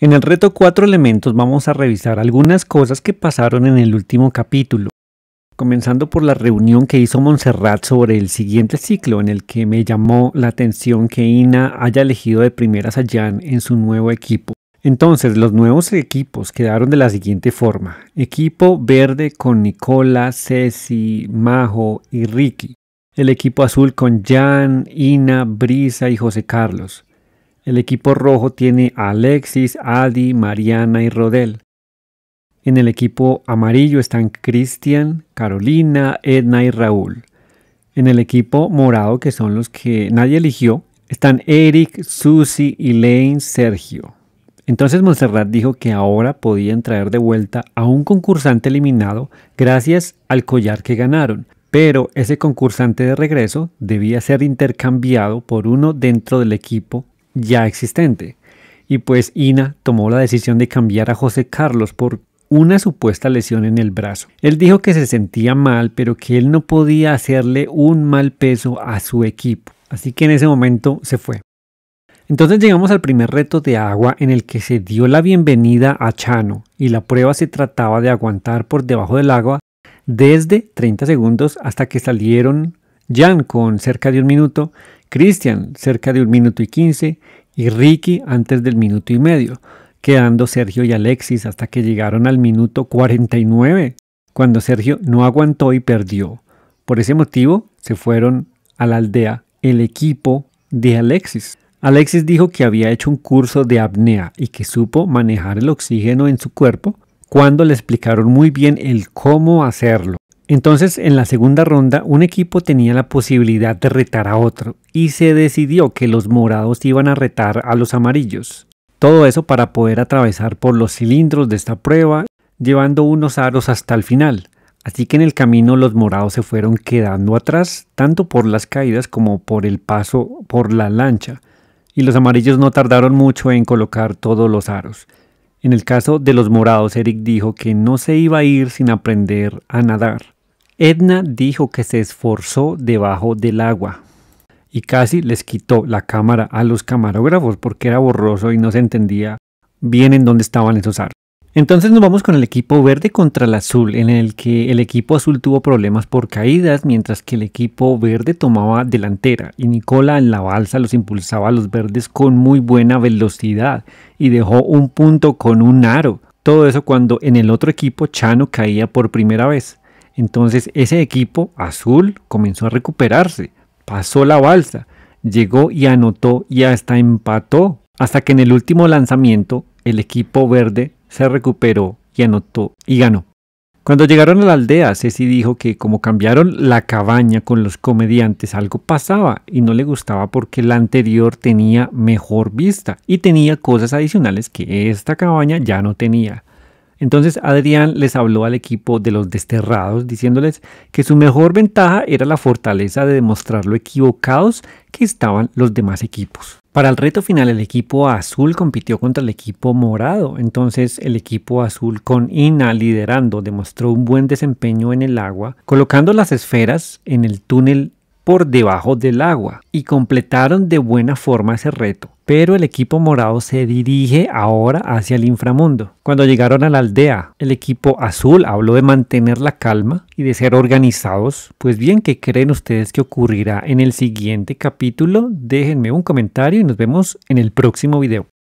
En el reto 4 elementos vamos a revisar algunas cosas que pasaron en el último capítulo, comenzando por la reunión que hizo Montserrat sobre el siguiente ciclo en el que me llamó la atención que Ina haya elegido de primeras a Jan en su nuevo equipo. Entonces, los nuevos equipos quedaron de la siguiente forma. Equipo verde con Nicola, Ceci, Majo y Ricky. El equipo azul con Jan, Ina, Brisa y José Carlos. El equipo rojo tiene a Alexis, Adi, Mariana y Rodel. En el equipo amarillo están Cristian, Carolina, Edna y Raúl. En el equipo morado, que son los que nadie eligió, están Eric, Susi, Elaine, Sergio. Entonces Montserrat dijo que ahora podían traer de vuelta a un concursante eliminado gracias al collar que ganaron, pero ese concursante de regreso debía ser intercambiado por uno dentro del equipo ya existente. Y pues Ina tomó la decisión de cambiar a José Carlos por una supuesta lesión en el brazo. Él dijo que se sentía mal, pero que él no podía hacerle un mal peso a su equipo. Así que en ese momento se fue. Entonces llegamos al primer reto de agua en el que se dio la bienvenida a Chano y la prueba se trataba de aguantar por debajo del agua desde 30 segundos hasta que salieron Jan con cerca de un minuto, Cristian cerca de un minuto y quince y Ricky antes del minuto y medio, quedando Sergio y Alexis hasta que llegaron al minuto 49, cuando Sergio no aguantó y perdió. Por ese motivo se fueron a la aldea el equipo de Alexis. Alexis dijo que había hecho un curso de apnea y que supo manejar el oxígeno en su cuerpo cuando le explicaron muy bien el cómo hacerlo. Entonces, en la segunda ronda, un equipo tenía la posibilidad de retar a otro y se decidió que los morados iban a retar a los amarillos. Todo eso para poder atravesar por los cilindros de esta prueba, llevando unos aros hasta el final. Así que en el camino los morados se fueron quedando atrás, tanto por las caídas como por el paso por la lancha, y los amarillos no tardaron mucho en colocar todos los aros. En el caso de los morados, Eric dijo que no se iba a ir sin aprender a nadar. Edna dijo que se esforzó debajo del agua y casi les quitó la cámara a los camarógrafos porque era borroso y no se entendía bien en dónde estaban esos arcos. Entonces nos vamos con el equipo verde contra el azul, en el que el equipo azul tuvo problemas por caídas, mientras que el equipo verde tomaba delantera y Nicola en la balsa los impulsaba a los verdes con muy buena velocidad y dejó un punto con un aro. Todo eso cuando en el otro equipo Chano caía por primera vez. Entonces ese equipo azul comenzó a recuperarse, pasó la balsa, llegó y anotó y hasta empató, hasta que en el último lanzamiento el equipo verde se recuperó y anotó y ganó. Cuando llegaron a la aldea, Ceci dijo que como cambiaron la cabaña con los comediantes, algo pasaba y no le gustaba porque la anterior tenía mejor vista y tenía cosas adicionales que esta cabaña ya no tenía. Entonces Adrián les habló al equipo de los desterrados diciéndoles que su mejor ventaja era la fortaleza de demostrar lo equivocados que estaban los demás equipos. Para el reto final el equipo azul compitió contra el equipo morado, entonces el equipo azul con Ina liderando demostró un buen desempeño en el agua, colocando las esferas en el túnel por debajo del agua y completaron de buena forma ese reto pero el equipo morado se dirige ahora hacia el inframundo. Cuando llegaron a la aldea, el equipo azul habló de mantener la calma y de ser organizados. Pues bien, ¿qué creen ustedes que ocurrirá en el siguiente capítulo? Déjenme un comentario y nos vemos en el próximo video.